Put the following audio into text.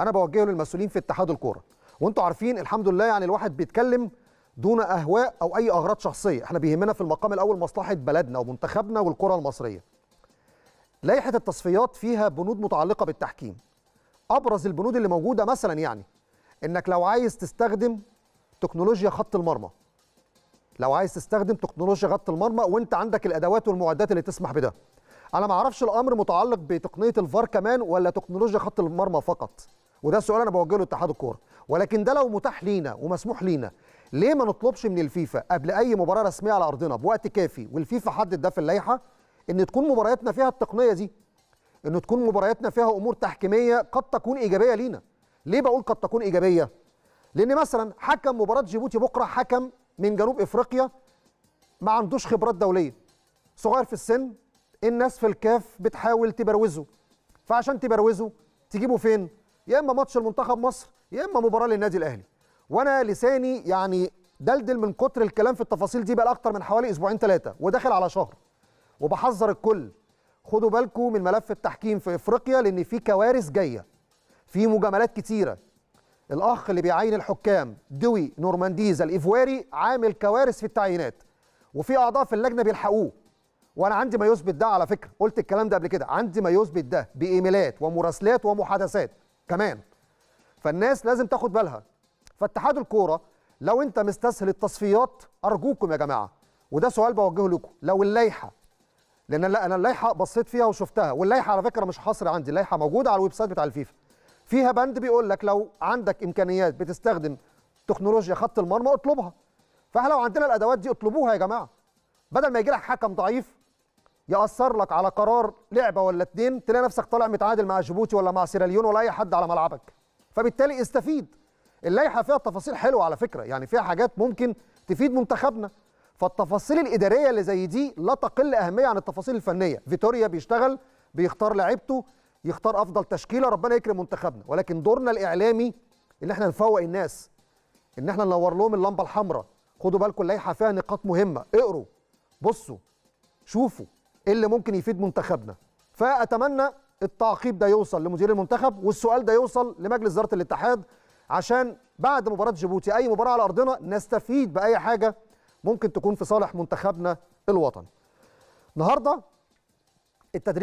انا بوجهه للمسؤولين في اتحاد الكوره وانتم عارفين الحمد لله يعني الواحد بيتكلم دون اهواء او اي اغراض شخصيه احنا بيهمنا في المقام الاول مصلحه بلدنا ومنتخبنا والكره المصريه لائحه التصفيات فيها بنود متعلقه بالتحكيم ابرز البنود اللي موجوده مثلا يعني انك لو عايز تستخدم تكنولوجيا خط المرمى لو عايز تستخدم تكنولوجيا خط المرمى وانت عندك الادوات والمعدات اللي تسمح بده انا ما اعرفش الامر متعلق بتقنيه الفار كمان ولا تكنولوجيا خط المرمى فقط وده السؤال انا بوجهه لاتحاد الكوره ولكن ده لو متاح لينا ومسموح لينا ليه ما نطلبش من الفيفا قبل اي مباراه رسميه على ارضنا بوقت كافي والفيفا حدد ده في اللائحه ان تكون مبارياتنا فيها التقنيه دي ان تكون مبارياتنا فيها امور تحكيميه قد تكون ايجابيه لينا ليه بقول قد تكون ايجابيه لان مثلا حكم مباراه جيبوتي بكره حكم من جنوب افريقيا ما عندوش خبرات دوليه صغير في السن الناس في الكاف بتحاول تبروزه فعشان تبروزه تجيبه فين يا اما ماتش المنتخب مصر يا اما مباراه للنادي الاهلي وانا لساني يعني دلدل من كتر الكلام في التفاصيل دي بقى اكتر من حوالي اسبوعين ثلاثه وداخل على شهر وبحذر الكل خدوا بالكم من ملف التحكيم في افريقيا لان في كوارث جايه في مجاملات كتيره الاخ اللي بيعين الحكام دوي نورمانديزا الايفواري عامل كوارث في التعيينات وفي اعضاء في اللجنه بيلحقوه وانا عندي ما يثبت ده على فكره قلت الكلام ده قبل كده عندي ما يثبت ده بايميلات ومراسلات ومحادثات كمان فالناس لازم تاخد بالها فاتحاد الكوره لو انت مستسهل التصفيات ارجوكم يا جماعه وده سؤال بوجهه لكم لو اللائحه لان انا اللائحه بصيت فيها وشفتها واللائحه على فكره مش حصر عندي اللائحه موجوده على الويب سايت بتاع الفيفا فيها بند بيقول لك لو عندك امكانيات بتستخدم تكنولوجيا خط المرمى اطلبها فاحنا لو عندنا الادوات دي اطلبوها يا جماعه بدل ما يجي لك حكم ضعيف ياثر لك على قرار لعبه ولا اتنين تلاقي نفسك طالع متعادل مع جيبوتي ولا مع سيراليون ولا اي حد على ملعبك فبالتالي استفيد اللائحه فيها تفاصيل حلوه على فكره يعني فيها حاجات ممكن تفيد منتخبنا فالتفاصيل الاداريه اللي زي دي لا تقل اهميه عن التفاصيل الفنيه فيتوريا بيشتغل بيختار لعيبته يختار افضل تشكيله ربنا يكرم منتخبنا ولكن دورنا الاعلامي ان احنا نفوق الناس ان احنا ننور لهم اللمبه الحمراء خدوا بالكم اللائحه فيها نقاط مهمه اقروا بصوا شوفوا اللي ممكن يفيد منتخبنا فاتمنى التعقيب ده يوصل لمدير المنتخب والسؤال ده يوصل لمجلس اداره الاتحاد عشان بعد مباراه جيبوتي اي مباراه على ارضنا نستفيد باي حاجه ممكن تكون في صالح منتخبنا الوطني النهارده التدريب